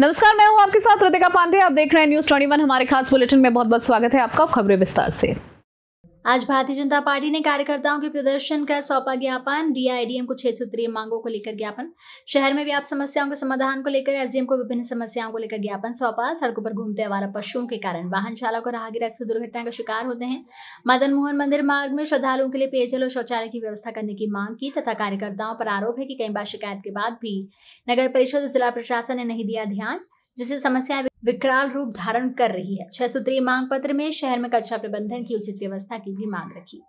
नमस्कार मैं हूं आपके साथ रतिका पांडे आप देख रहे हैं न्यूज 21 हमारे खास बुलेटिन में बहुत बहुत स्वागत है आपका खबरें विस्तार से आज भारतीय जनता पार्टी ने कार्यकर्ताओं के प्रदर्शन का सौंपा ज्ञापन डीआईडीएम को छह सूत्रीय मांगों को लेकर ज्ञापन शहर में व्याप्त समस्याओं के समाधान को लेकर एसडीएम को विभिन्न समस्याओं को लेकर ज्ञापन सौंपा सड़कों पर घूमते आवारा पशुओं के कारण वाहन चालक और आगे से दुर्घटना का शिकार होते हैं मदन मोहन मंदिर मार्ग में श्रद्धालुओं के लिए पेयजल और शौचालय की व्यवस्था करने की मांग की तथा कार्यकर्ताओं पर आरोप है की कई बार शिकायत के बाद भी नगर परिषद जिला प्रशासन ने नहीं दिया ध्यान जिससे समस्या विकराल रूप धारण कर रही है छह सूत्रीय मांग पत्र में शहर में कचरा प्रबंधन की उचित व्यवस्था की भी मांग रखी